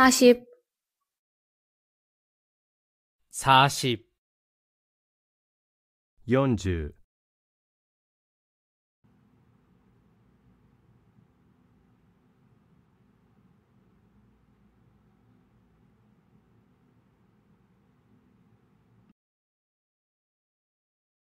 40 40四十